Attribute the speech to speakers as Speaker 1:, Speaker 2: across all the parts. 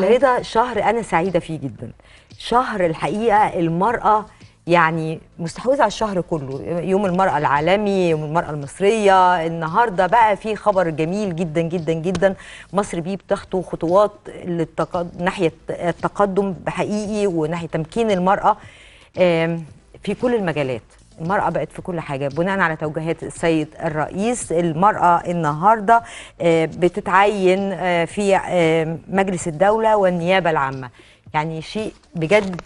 Speaker 1: شهر ده شهر انا سعيده فيه جدا شهر الحقيقه المراه يعني مستحوذه على الشهر كله يوم المراه العالمي يوم المراه المصريه النهارده بقى في خبر جميل جدا جدا جدا مصر بيه بتخطو خطوات للتقد... ناحيه التقدم بحقيقي وناحيه تمكين المراه في كل المجالات المرأة بقت في كل حاجة بناء على توجيهات السيد الرئيس المرأة النهاردة آه، بتتعين آه، في آه، مجلس الدولة والنيابة العامة يعني شيء بجد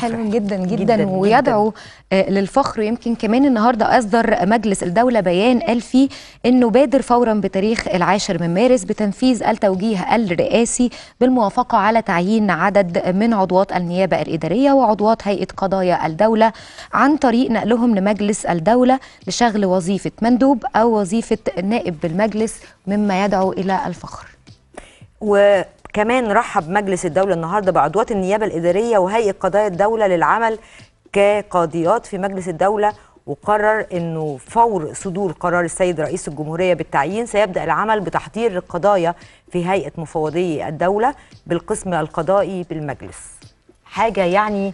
Speaker 1: حلو جدا جدا, جداً ويدعو
Speaker 2: جداً. آه، للفخر يمكن كمان النهارده اصدر مجلس الدوله بيان قال فيه انه بادر فورا بتاريخ العاشر من مارس بتنفيذ التوجيه الرئاسي بالموافقه على تعيين عدد من عضوات النيابه الاداريه وعضوات هيئه قضايا الدوله عن طريق نقلهم لمجلس الدوله لشغل وظيفه مندوب او وظيفه نائب بالمجلس مما يدعو الى الفخر.
Speaker 1: و كمان رحب مجلس الدولة النهاردة بعضوات النيابة الإدارية وهيئة قضايا الدولة للعمل كقاضيات في مجلس الدولة وقرر أنه فور صدور قرار السيد رئيس الجمهورية بالتعيين سيبدأ العمل بتحضير القضايا في هيئة مفوضي الدولة بالقسم القضائي بالمجلس حاجة يعني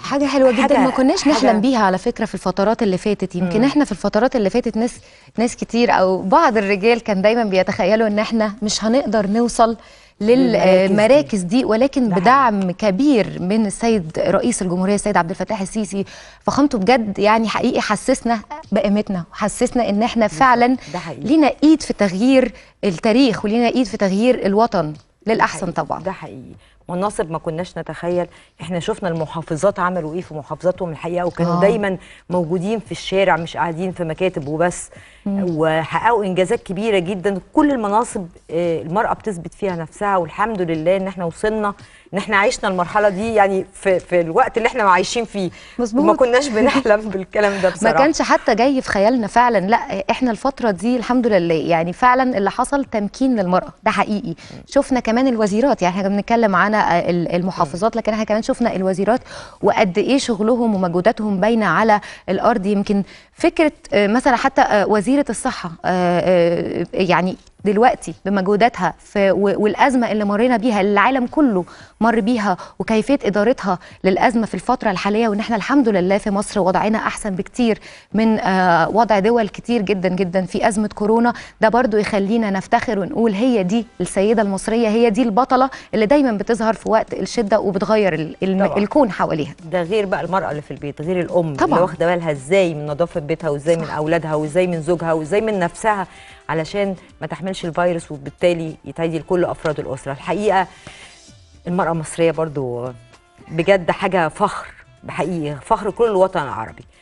Speaker 1: حاجه
Speaker 2: حلوه جدا حاجة ما كناش نحلم بيها على فكره في الفترات اللي فاتت يمكن احنا في الفترات اللي فاتت ناس ناس كتير او بعض الرجال كان دايما بيتخيلوا ان احنا مش هنقدر نوصل للمراكز دي ولكن بدعم كبير من السيد رئيس الجمهوريه السيد عبد الفتاح السيسي فخامته بجد يعني حقيقي حسسنا بقيمتنا وحسسنا ان احنا فعلا لينا ايد في تغيير التاريخ ولينا ايد في تغيير الوطن للاحسن طبعا ده حقيقي
Speaker 1: مناصب ما كناش نتخيل احنا شفنا المحافظات عملوا ايه في محافظاتهم الحقيقه وكانوا آه. دايما موجودين في الشارع مش قاعدين في مكاتب وبس وحققوا انجازات كبيره جدا كل المناصب آه، المراه بتثبت فيها نفسها والحمد لله ان احنا وصلنا ان احنا عشنا المرحله دي يعني في, في الوقت اللي احنا عايشين فيه مظبوط ما كناش بنحلم بالكلام ده بصراحه ما كانش
Speaker 2: حتى جاي في خيالنا فعلا لا احنا الفتره دي الحمد لله يعني فعلا اللي حصل تمكين للمراه ده حقيقي شفنا كمان الوزيرات يعني احنا بنتكلم عن المحافظات لكن احنا كمان شفنا الوزيرات وقد ايه شغلهم ومجهوداتهم باينه على الارض يمكن فكره آه، مثلا حتى آه، وزيره الصحه آه، يعني دلوقتي بمجهوداتها في والازمه اللي مرينا بيها اللي العالم كله مر بيها وكيفيه ادارتها للازمه في الفتره الحاليه وان احنا الحمد لله في مصر وضعنا احسن بكتير من آه، وضع دول كتير جدا جدا في ازمه كورونا ده برضو يخلينا نفتخر ونقول هي دي السيده المصريه هي دي البطله اللي دايما بتظهر في وقت الشده وبتغير الكون حواليها
Speaker 1: ده غير بقى المراه اللي في البيت غير الام طبعا. اللي واخده بالها ازاي من نظافه بيتها وازاي من اولادها وازاي من زوجها وازاي من نفسها علشان ما تحملش الفيروس وبالتالي يتعدي لكل افراد الاسره الحقيقه المراه المصريه برضو بجد حاجه فخر بحقيقه فخر كل الوطن العربي